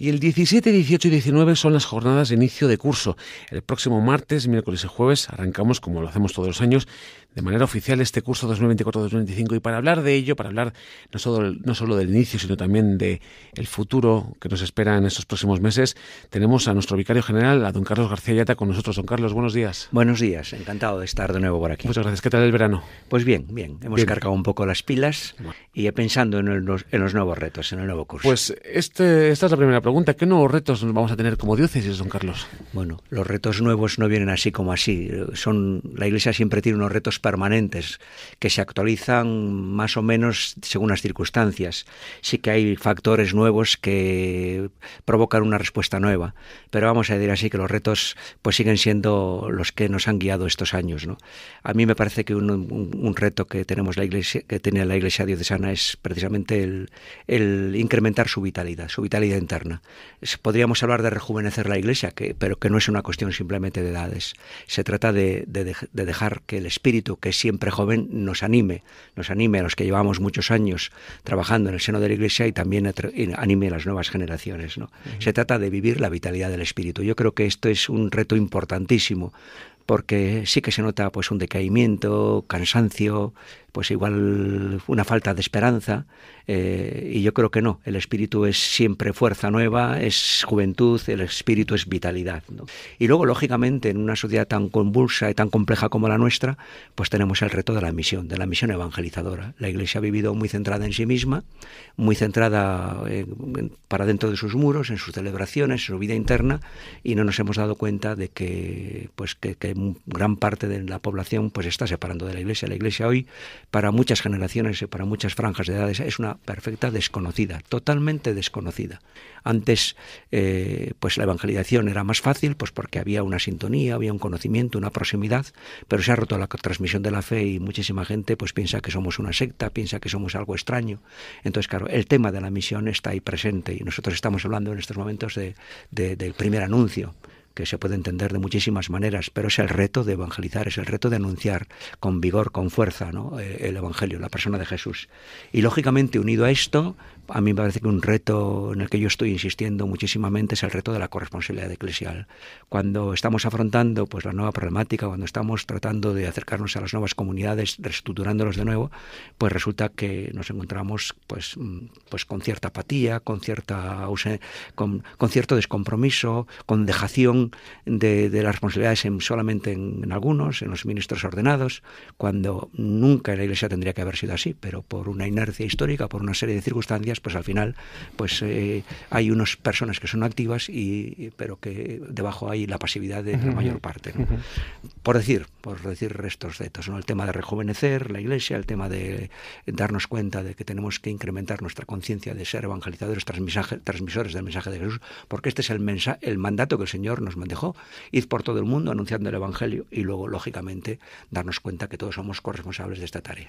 Y el 17, 18 y 19 son las jornadas de inicio de curso. El próximo martes, miércoles y jueves arrancamos, como lo hacemos todos los años, de manera oficial este curso 2024-2025. Y para hablar de ello, para hablar no solo, no solo del inicio, sino también del el futuro que nos espera en estos próximos meses, tenemos a nuestro vicario general, a don Carlos García Yata, con nosotros. Don Carlos, buenos días. Buenos días, encantado de estar de nuevo por aquí. Muchas gracias. ¿Qué tal el verano? Pues bien, bien. Hemos cargado un poco las pilas y y pensando en, en, los nuevos retos, en el nuevo curso. Pues este, esta es la primera pregunta ¿qué nuevos retos vamos a tener como diócesis, don Carlos? Bueno, los retos nuevos no vienen así como así. Son, la Iglesia siempre tiene unos retos permanentes que se actualizan más o menos según las circunstancias. Sí que hay factores nuevos que provocan una respuesta nueva, pero vamos a decir así que los retos pues siguen siendo los que nos han guiado estos años. ¿no? A mí me parece que un, reto que tenemos la Iglesia, que tiene la Iglesia diocesana es precisamente el incrementar su vitalidad, su vitalidad interna. Podríamos hablar de rejuvenecer la Iglesia, que, pero que no es una cuestión simplemente de edades. Se trata de, dejar que el espíritu, que es siempre joven, nos anime, nos anime a los que llevamos muchos años trabajando en el seno de la Iglesia y también anime a las nuevas generaciones. ¿no? Se trata de vivir la vitalidad del espíritu. Yo creo que esto es un reto importantísimo porque sí que se nota pues un decaimiento, cansancio, pues igual una falta de esperanza eh, y yo creo que no, el espíritu es siempre fuerza nueva, es juventud, el espíritu es vitalidad. Y luego lógicamente en una sociedad tan convulsa y tan compleja como la nuestra, pues tenemos el reto de la misión, de la misión evangelizadora. La Iglesia ha vivido muy centrada en sí misma, muy centrada para dentro de sus muros, en sus celebraciones, en su vida interna y no nos hemos dado cuenta de que pues que gran parte de la población pues está separando de la Iglesia. La Iglesia hoy, para muchas generaciones y para muchas franjas de edades, es una perfecta desconocida, totalmente desconocida. Antes, eh, pues la evangelización era más fácil, pues porque había una sintonía, había un conocimiento, una proximidad, pero se ha roto la transmisión de la fe y muchísima gente pues piensa que somos una secta, piensa que somos algo extraño. Entonces, claro, el tema de la misión está ahí presente y nosotros estamos hablando en estos momentos del primer anuncio que se puede entender de muchísimas maneras, pero es el reto de evangelizar, es el reto de anunciar con vigor, con fuerza, ¿no? Eh, el Evangelio, la persona de Jesús. Y lógicamente unido a esto, a mí me parece que un reto en el que yo estoy insistiendo muchísimamente es el reto de la corresponsabilidad eclesial. Cuando estamos afrontando pues la nueva problemática, cuando estamos tratando de acercarnos a las nuevas comunidades, reestructurándolos de nuevo, pues resulta que nos encontramos pues mm, pues con cierta apatía, con cierta con, cierto descompromiso, con dejación de, las responsabilidades solamente en, en algunos, en los ministros ordenados, cuando nunca en la Iglesia tendría que haber sido así, pero por una inercia histórica, por una serie de circunstancias, pues, pues al final pues eh, hay unas personas que son activas, y, pero que debajo hay la pasividad de la mayor parte. Por decir, por decir restos de esto ¿no? el tema de rejuvenecer la iglesia, el tema de darnos cuenta de que tenemos que incrementar nuestra conciencia de ser evangelizadores, transmisores del mensaje de Jesús, porque este es el, el mandato que el Señor nos mandó, Ir por todo el mundo anunciando el Evangelio y luego, lógicamente, darnos cuenta que todos somos corresponsables de esta tarea.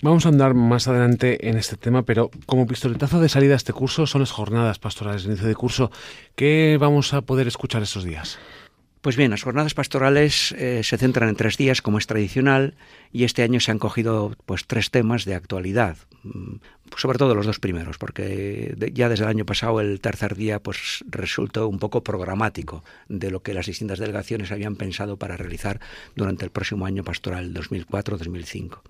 Vamos a andar más adelante en este tema, pero como pistoletazo de salida a este curso son las jornadas pastorales de inicio de curso. ¿Qué vamos a poder escuchar estos días? Pues bien, las jornadas pastorales eh, se centran en tres días, como es tradicional, y este año se han cogido pues tres temas de actualidad, mm, sobre todo los dos primeros, porque ya desde el año pasado el tercer día pues resultó un poco programático de lo que las distintas delegaciones habían pensado para realizar durante el próximo año pastoral 2004-2005.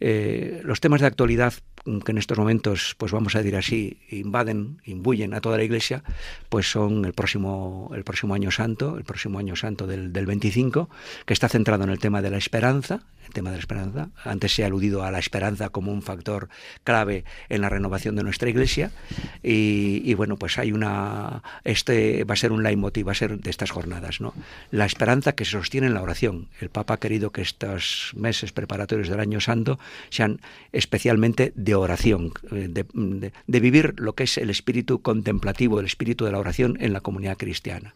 Eh, los temas de actualidad mm, que en estos momentos, pues vamos a decir así, invaden, imbuyen a toda la Iglesia, pues son el próximo, el próximo año santo, el próximo año Santo del, 25, que está centrado en el tema de la esperanza, el tema de la esperanza. Antes se ha aludido a la esperanza como un factor clave en la renovación de nuestra iglesia. Y, bueno, pues hay una. Este va a ser un leitmotiv, va a ser de estas jornadas, ¿no? La esperanza que se sostiene en la oración. El Papa ha querido que estos meses preparatorios del Año Santo sean especialmente de oración, eh, de, vivir lo que es el espíritu contemplativo, el espíritu de la oración en la comunidad cristiana.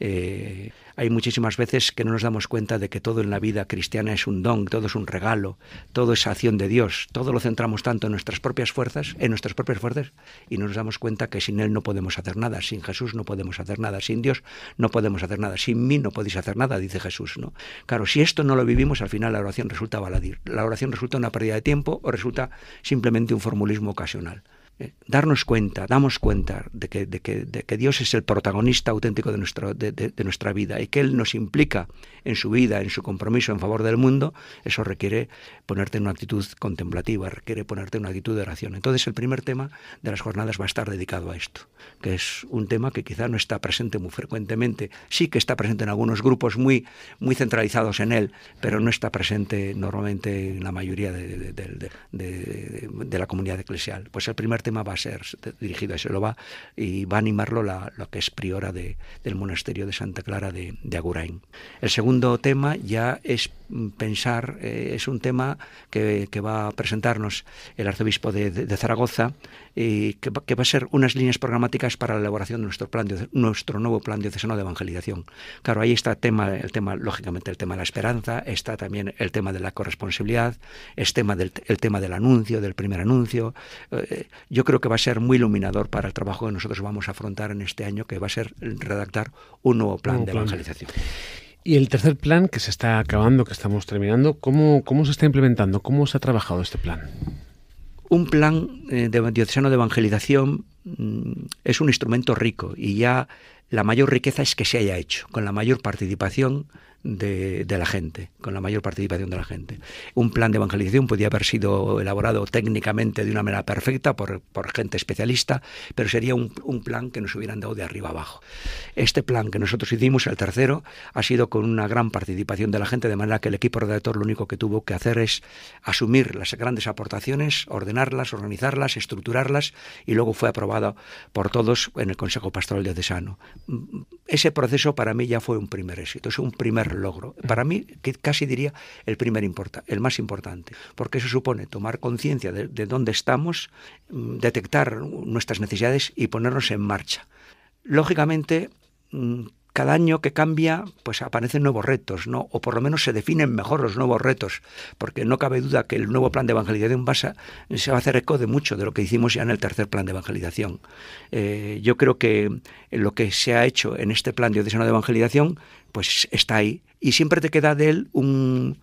Eh, hay muchísimas veces que no nos damos cuenta de que todo en la vida cristiana es un don, todo es un regalo, todo es acción de Dios, todo lo centramos tanto en nuestras propias fuerzas, en nuestras propias fuerzas, y no nos damos cuenta que sin Él no podemos hacer nada, sin Jesús no podemos hacer nada, sin Dios no podemos hacer nada, sin mí no podéis hacer nada, dice Jesús, ¿no? Claro, si esto no lo vivimos, al final la oración resulta baladir, la oración resulta una pérdida de tiempo o resulta simplemente un formulismo ocasional darnos cuenta, damos cuenta de que, Dios es el protagonista auténtico de, nuestro, de, nuestra vida y que Él nos implica en su vida, en su compromiso en favor del mundo, eso requiere ponerte en una actitud contemplativa, requiere ponerte en una actitud de oración. Entonces el primer tema de las jornadas va a estar dedicado a esto, que es un tema que quizá no está presente muy frecuentemente, sí que está presente en algunos grupos muy, muy centralizados en él, pero no está presente normalmente en la mayoría de, la comunidad eclesial. Pues el primer tema va a ser dirigido a va y va a animarlo la, lo que es priora de, del monasterio de Santa Clara de, de, Agurain. El segundo tema ya es pensar, eh, es un tema que, va a presentarnos el arzobispo de, Zaragoza y eh, que, va a ser unas líneas programáticas para la elaboración de nuestro, plan de nuestro nuevo plan diocesano de evangelización. Claro, ahí está el tema, el tema, lógicamente, el tema de la esperanza, está también el tema de la corresponsabilidad, es tema del, el tema del anuncio, del primer anuncio. Eh, yo creo que va a ser muy iluminador para el trabajo que nosotros vamos a afrontar en este año, que va a ser redactar un nuevo plan de evangelización. Y el tercer plan que se está acabando, que estamos terminando, ¿cómo, cómo se está implementando? ¿Cómo se ha trabajado este plan? Un plan eh, de diocesano de evangelización mm, es un instrumento rico y ya la mayor riqueza es que se haya hecho, con la mayor participación de, la gente, con la mayor participación de la gente. Un plan de evangelización podía haber sido elaborado técnicamente de una manera perfecta por, gente especialista, pero sería un, plan que nos hubieran dado de arriba abajo. Este plan que nosotros hicimos, el tercero, ha sido con una gran participación de la gente, de manera que el equipo redactor lo único que tuvo que hacer es asumir las grandes aportaciones, ordenarlas, organizarlas, estructurarlas, y luego fue aprobado por todos en el Consejo Pastoral de Diocesano. Mm, ese proceso para mí ya fue un primer éxito, es un primer logro. Para mí, que casi diría el primer importa, el más importante, porque eso supone tomar conciencia de dónde estamos, mm, detectar nuestras necesidades y ponernos en marcha. Lógicamente, mm, cada año que cambia, pues aparecen nuevos retos, ¿no? O por lo menos se definen mejor los nuevos retos, porque no cabe duda que el nuevo plan de evangelización se va a hacer eco de mucho de lo que hicimos ya en el tercer plan de evangelización. Eh, yo creo que lo que se ha hecho en este plan de evangelización, pues está ahí. Y siempre te queda de él un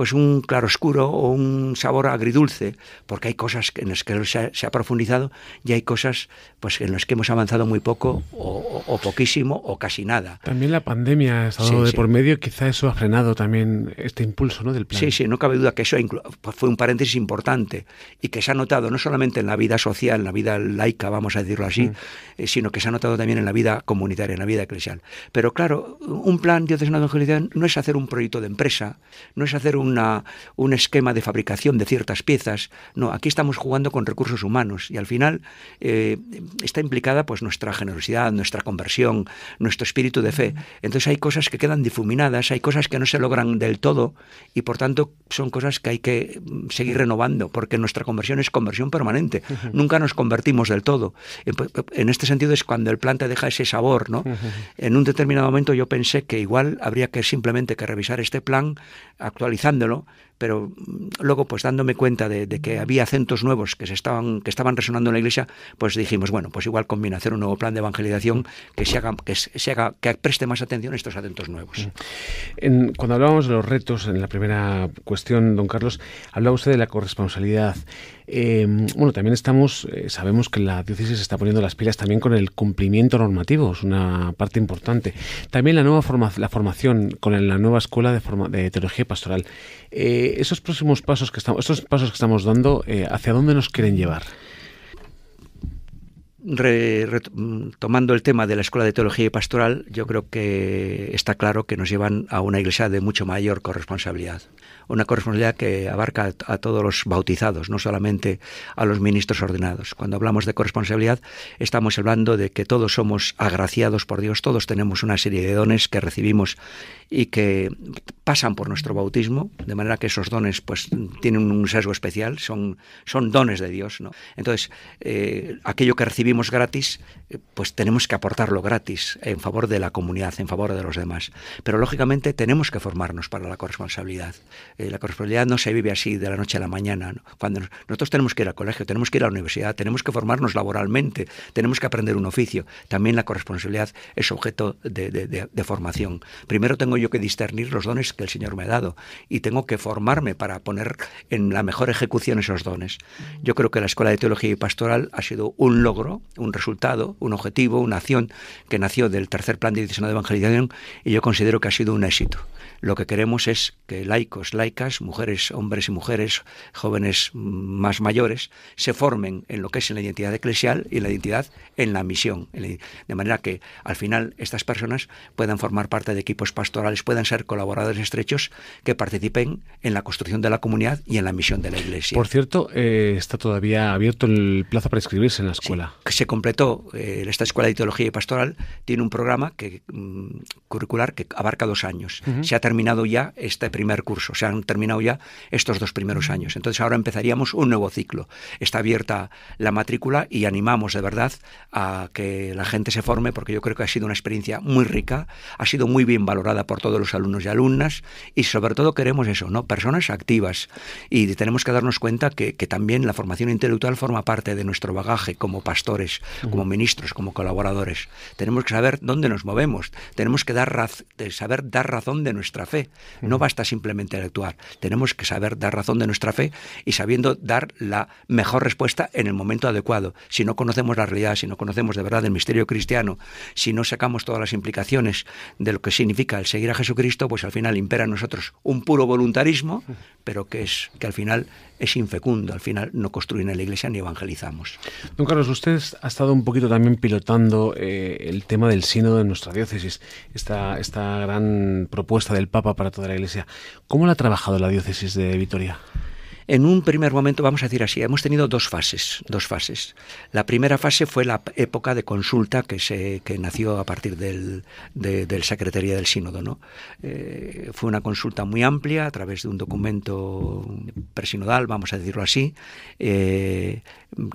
pues un oscuro o un sabor agridulce, porque hay cosas en las que se ha, profundizado y hay cosas pues en las que hemos avanzado muy poco o, poquísimo o casi nada. También la pandemia ha estado de por medio, quizá eso ha frenado también este impulso ¿no? del plan. Sí, sí, no cabe duda que eso pues, fue un paréntesis importante y que se ha notado no solamente en la vida social, en la vida laica, vamos a decirlo así, mm. eh, sino que se ha notado también en la vida comunitaria, en la vida eclesial. Pero claro, un plan es de evangelización no es hacer un proyecto de empresa, no es hacer un un esquema de fabricación de ciertas piezas. No, aquí estamos jugando con recursos humanos y al final eh, está implicada pues nuestra generosidad, nuestra conversión, nuestro espíritu de fe. Entonces hay cosas que quedan difuminadas, hay cosas que no se logran del todo y por tanto son cosas que hay que mm, seguir renovando porque nuestra conversión es conversión permanente. Nunca nos convertimos del todo. Pues, en, este sentido es cuando el plan te deja ese sabor, ¿no? En un determinado momento yo pensé que igual habría que simplemente que revisar este plan, actualizar ándolo pero mm, luego pues dándome cuenta de, que había acentos nuevos que se estaban que estaban resonando en la iglesia pues dijimos bueno pues igual combina hacer un nuevo plan de evangelización que se haga que se haga que preste más atención a estos acentos nuevos mm. cuando hablábamos de los retos en la primera cuestión don Carlos hablaba usted de la corresponsabilidad em, bueno, también estamos, eh, sabemos que la diócesis está poniendo las pilas también con el cumplimiento normativo, es una parte importante. También la nueva forma, la formación con la nueva escuela de, forma, de teología pastoral. Eh, esos próximos pasos que estamos, pasos que estamos dando, eh, ¿hacia dónde nos quieren llevar? tomando el tema de la Escuela de Teología y Pastoral, yo creo que está claro que nos llevan a una iglesia de mucho mayor corresponsabilidad. Una corresponsabilidad que abarca a, todos los bautizados, no solamente a los ministros ordenados. Cuando hablamos de corresponsabilidad, estamos hablando de que todos somos agraciados por Dios, todos tenemos una serie de dones que recibimos y que pasan por nuestro bautismo, de manera que esos dones pues tienen un sesgo especial, son, son dones de Dios. Entonces, eh, aquello que recibimos gratis, eh, pues tenemos que aportarlo gratis en favor de la comunidad, en favor de los demás. Pero lógicamente tenemos que formarnos para la corresponsabilidad. Eh, la corresponsabilidad no se vive así de la noche a la mañana. Cuando nosotros tenemos que ir al colegio, tenemos que ir a la universidad, tenemos que formarnos laboralmente, tenemos que aprender un oficio. También la corresponsabilidad es objeto de formación. Primero tengo yo que discernir los dones que el Señor me ha dado y tengo que formarme para poner en la mejor ejecución esos dones. Yo creo que la Escuela de Teología y Pastoral ha sido un logro un resultado, un objetivo, una acción que nació del tercer plan de dirección de evangelización y yo considero que ha sido un éxito. Lo que queremos es que laicos, laicas, mujeres, hombres y mujeres, jóvenes más mayores, se formen en lo que es la identidad eclesial y la identidad en la misión. De manera que al final estas personas puedan formar parte de equipos pastorales, puedan ser colaboradores estrechos que participen en la construcción de la comunidad y en la misión de la Iglesia. Por cierto, eh, está todavía abierto el plazo para inscribirse en la escuela se completó eh, esta Escuela de Teología y Pastoral, tiene un programa que, mm, curricular que abarca dos años. Se ha terminado ya este primer curso, se han terminado ya estos dos primeros años. Entonces ahora empezaríamos un nuevo ciclo. Está abierta la matrícula y animamos de verdad a que la gente se forme porque yo creo que ha sido una experiencia muy rica, ha sido muy bien valorada por todos los alumnos y alumnas y sobre todo queremos eso, ¿no? Personas activas y tenemos que darnos cuenta que, que también la formación intelectual forma parte de nuestro bagaje como pastores como ministros, como colaboradores. Tenemos que saber dónde nos movemos, tenemos que saber dar razón de nuestra fe. No basta simplemente actuar, tenemos que saber dar razón de nuestra fe y sabiendo dar la mejor respuesta en el momento adecuado. Si no conocemos la realidad, si no conocemos de verdad el misterio cristiano, si no sacamos todas las implicaciones de lo que significa el seguir a Jesucristo, pues al final impera en nosotros un puro voluntarismo, pero que es que al final es infecundo. Al final no construyen la iglesia ni evangelizamos. Don Carlos, usted ha estado un poquito también pilotando eh, el tema del sínodo en nuestra diócesis, esta, esta gran propuesta del Papa para toda la iglesia. ¿Cómo la ha trabajado la diócesis de Vitoria? En un primer momento, vamos a decir así, hemos tenido dos fases, dos fases. La primera fase fue la época de consulta que, se, que nació a partir del, de, del Secretaría del Sínodo. ¿no? Eh, fue una consulta muy amplia a través de un documento presinodal, vamos a decirlo así, eh,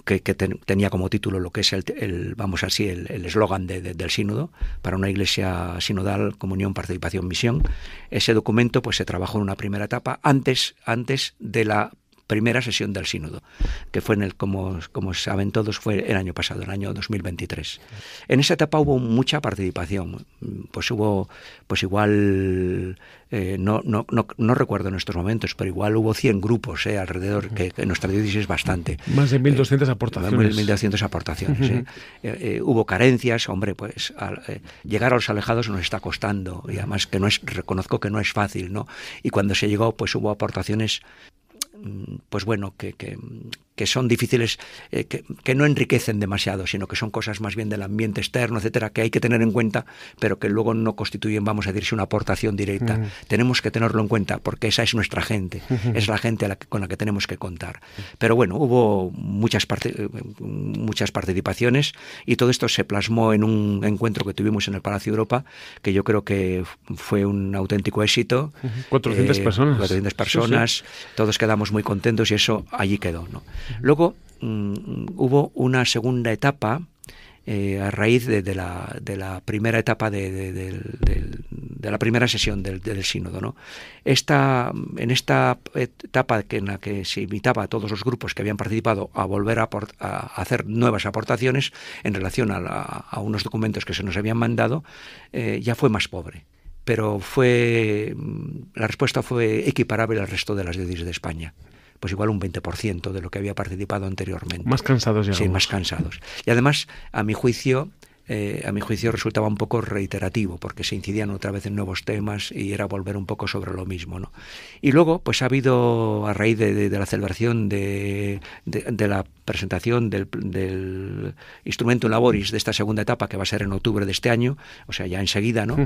que, tenía como título lo que es el, el vamos así, el eslogan del sínodo para una iglesia sinodal, comunión, participación, misión. Ese documento pues se trabajó en una primera etapa antes, antes de la primera sesión del sínodo, que fue en el, como, como saben todos, fue el año pasado, el año 2023. En esa etapa hubo mucha participación, pues hubo, pues igual, eh, no, no, recuerdo en estos momentos, pero igual hubo 100 grupos eh, alrededor, que, en nuestra diócesis es bastante. Más de 1.200 eh, aportaciones. 1.200 aportaciones. Eh. Eh, hubo carencias, hombre, pues llegar a los alejados nos está costando, y además que no es, reconozco que no es fácil, ¿no? Y cuando se llegó, pues hubo aportaciones Mm, pues bueno, que, que, mm, que son difíciles, eh, que, que, no enriquecen demasiado, sino que son cosas más bien del ambiente externo, etcétera, que hay que tener en cuenta, pero que luego no constituyen, vamos a decirse, una aportación directa. Mm. Tenemos que tenerlo en cuenta porque esa es nuestra gente, es la gente la con la que tenemos que contar. Pero bueno, hubo muchas, muchas participaciones y todo esto se plasmó en un encuentro que tuvimos en el Palacio Europa, que yo creo que fue un auténtico éxito. 400 eh, personas. 400 personas, todos quedamos muy contentos y eso allí quedó, ¿no? Luego mm, hubo una segunda etapa eh, a raíz de, la, primera etapa de, la primera sesión del, sínodo. Esta, en esta etapa en la que se invitaba a todos los grupos que habían participado a volver a, hacer nuevas aportaciones en relación a, unos documentos que se nos habían mandado, eh, ya fue más pobre pero fue mm, la respuesta fue equiparable al resto de las diócesis de España pues igual un 20% de lo que había participado anteriormente. Más cansados ya. Sí, más cansados. Y además, a mi juicio, eh, a mi juicio resultaba un poco reiterativo, porque se incidían otra vez en nuevos temas y era volver un poco sobre lo mismo. ¿no? Y luego, pues ha habido, a raíz de, la celebración de, de la presentación del, instrumento laboris de esta segunda etapa, que va a ser en octubre de este año, o sea, ya enseguida, ¿no?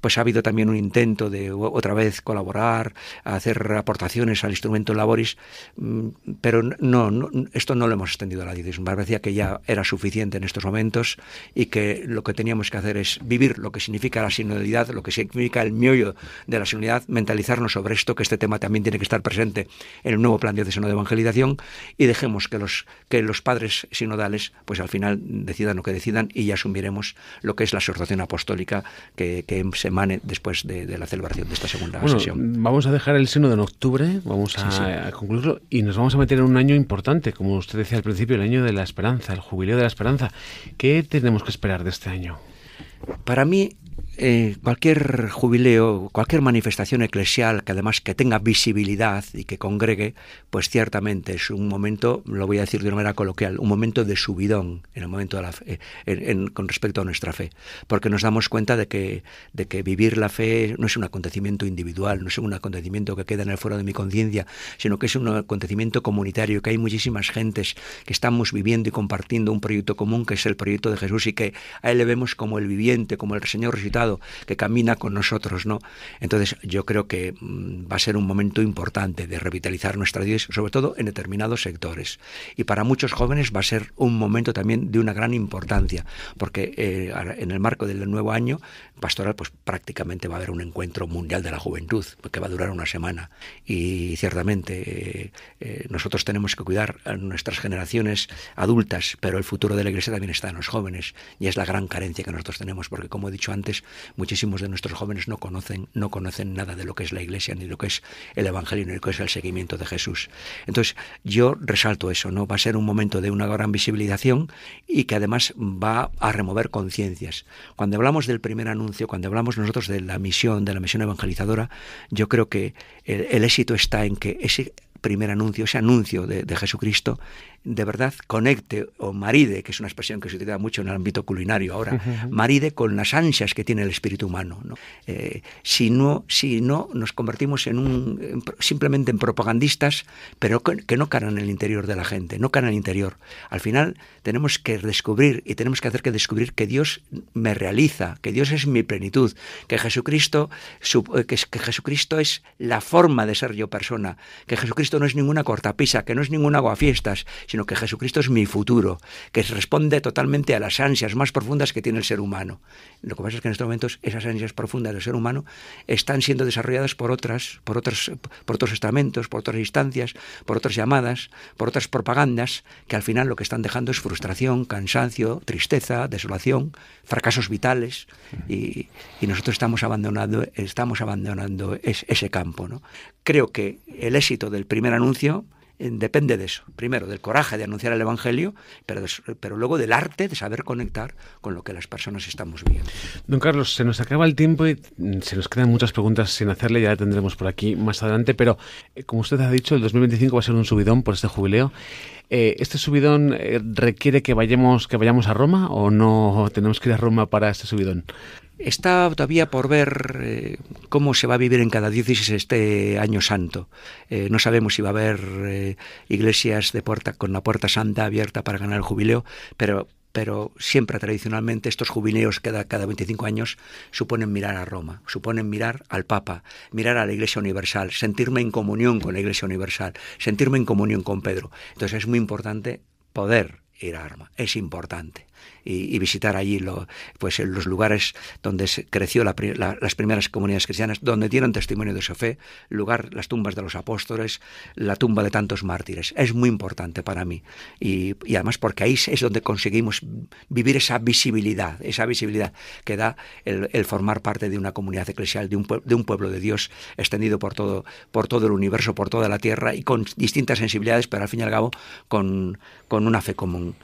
Pues ha habido también un intento de otra vez colaborar, hacer aportaciones al instrumento laboris, mm, pero no, no esto no lo hemos extendido a la diócesis. Me parecía que ya era suficiente en estos momentos y que lo que teníamos que hacer es vivir lo que significa la sinodalidad, lo que significa el meollo de la sinodalidad, mentalizarnos sobre esto, que este tema también tiene que estar presente en el nuevo plan diocesano de evangelización y dejemos que los, que los padres sinodales pues al final decidan lo que decidan y ya asumiremos lo que es la exhortación apostólica que, se emane después de, la celebración de esta segunda sesión. Vamos a dejar el seno de octubre, vamos a, a concluirlo y nos vamos a meter en un año importante, como usted decía al principio, el año de la esperanza, el jubileo de la esperanza. ¿Qué tenemos que esperar? de este año? Para mí, eh, cualquier jubileo, cualquier manifestación eclesial que además que tenga visibilidad y que congregue, pues ciertamente es un momento, lo voy a decir de una manera coloquial, un momento de subidón en el momento de la con respecto a nuestra fe, porque nos damos cuenta de que, de que vivir la fe no es un acontecimiento individual, no es un acontecimiento que queda en el foro de mi conciencia, sino que es un acontecimiento comunitario, que hay muchísimas gentes que estamos viviendo y compartiendo un proyecto común que es el proyecto de Jesús y que a él le vemos como el viviente, como el Señor resucitado que camina con nosotros, ¿no? Entonces yo creo que mm, va a ser un momento importante de revitalizar nuestra dios, sobre todo en determinados sectores. Y para muchos jóvenes va a ser un momento también de una gran importancia, porque eh, en el marco del nuevo año pastoral, pues prácticamente va a haber un encuentro mundial de la juventud, que va a durar una semana. Y ciertamente eh, eh, nosotros tenemos que cuidar a nuestras generaciones adultas, pero el futuro de la Iglesia también está en los jóvenes, y es la gran carencia que nosotros tenemos, porque como he dicho antes, Muchísimos de nuestros jóvenes no conocen, no conocen nada de lo que es la iglesia, ni lo que es el evangelio, ni lo que es el seguimiento de Jesús. Entonces, yo resalto eso, ¿no? Va a ser un momento de una gran visibilización y que además va a remover conciencias. Cuando hablamos del primer anuncio, cuando hablamos nosotros de la misión, de la misión evangelizadora, yo creo que el, éxito está en que ese primer anuncio, ese anuncio de, de Jesucristo, de verdad conecte o maride, que es una expresión que se utiliza mucho en el ámbito culinario ahora, maride con las ansias que tiene el espíritu humano. Eh, si, no, si no nos convertimos en un, simplemente en propagandistas, pero que, no caen en el interior de la gente, no caen en el interior. Al final tenemos que descubrir y tenemos que hacer que descubrir que Dios me realiza, que Dios es mi plenitud, que Jesucristo, eh, Jesucristo es la forma de ser yo persona, que Jesucristo no es ninguna cortapisa, que no es ningún fiestas sino que Jesucristo es mi futuro, que responde totalmente a las ansias más profundas que tiene el ser humano. Lo que pasa es que en estos momentos esas ansias profundas del ser humano están siendo desarrolladas por otras, por otros, por otros estamentos, por otras instancias, por otras llamadas, por otras propagandas, que al final lo que están dejando es frustración, cansancio, tristeza, desolación, fracasos vitales, y, nosotros estamos abandonando, estamos abandonando ese campo. ¿no? Creo que el éxito del primer anuncio eh, depende de eso. Primero, del coraje de anunciar el Evangelio, pero, pero luego del arte de saber conectar con lo que las personas estamos viendo. Don Carlos, se nos acaba el tiempo y mm, se nos quedan muchas preguntas sin hacerle, ya tendremos por aquí más adelante, pero eh, como usted ha dicho, el 2025 va a ser un subidón por este jubileo. Eh, ¿Este subidón requiere que vayamos, que vayamos a Roma o no tenemos que ir a Roma para este subidón? Está todavía por ver eh, cómo se va a vivir en cada diócesis este año santo. Eh, no sabemos si va a haber eh, iglesias de puerta, con la puerta santa abierta para ganar el jubileo, pero, pero siempre tradicionalmente estos jubileos cada, cada 25 años suponen mirar a Roma, suponen mirar al Papa, mirar a la Iglesia Universal, sentirme en comunión con la Iglesia Universal, sentirme en comunión con Pedro. Entonces es muy importante poder ir a Roma, es importante y, visitar allí pues, eh, los lugares donde se creció las primeras comunidades cristianas, donde dieron testimonio de su fe, lugar, las tumbas de los apóstoles, la tumba de tantos mártires. Es muy importante para mí y, además porque ahí es donde conseguimos vivir esa visibilidad, esa visibilidad que da el, formar parte de una comunidad eclesial, de un, pueblo de Dios extendido por todo, por todo el universo, por toda la tierra y con distintas sensibilidades, pero al fin y al cabo con una fe común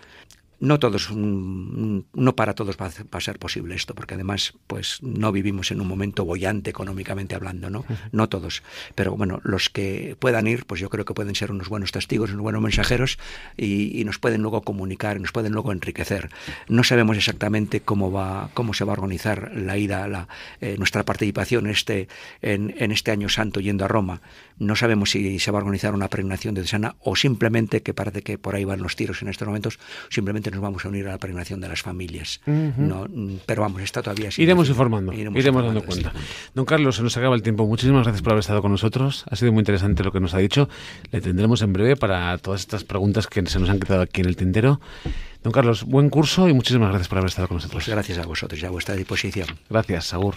no todos, mm, mm, no para todos va a ser posible esto, porque además, pues no vivimos en un momento bollante económicamente hablando, ¿no? No todos. Pero bueno, los que puedan ir, pues yo creo que pueden ser unos buenos testigos, unos buenos mensajeros y, nos pueden luego comunicar, nos pueden luego enriquecer. No sabemos exactamente cómo va, cómo se va a organizar la ida, la, eh, nuestra participación este, en, en, este año santo yendo a Roma. No sabemos si se va a organizar una pregnación de sana o simplemente, que parece que por ahí van los tiros en estos momentos, simplemente nos vamos a unir a la peregrinación de las familias. no, pero vamos, está todavía así. Iremos informando, iremos, dando cuenta. Don Carlos, se nos acaba el tiempo. Muchísimas gracias por haber estado con nosotros. Ha sido muy interesante lo que nos ha dicho. Le tendremos en breve para todas estas preguntas que se nos han quedado aquí en el tintero. Don Carlos, buen curso y muchísimas gracias por haber estado con nosotros. Pues gracias a vosotros y a vuestra disposición. Gracias, Saúl.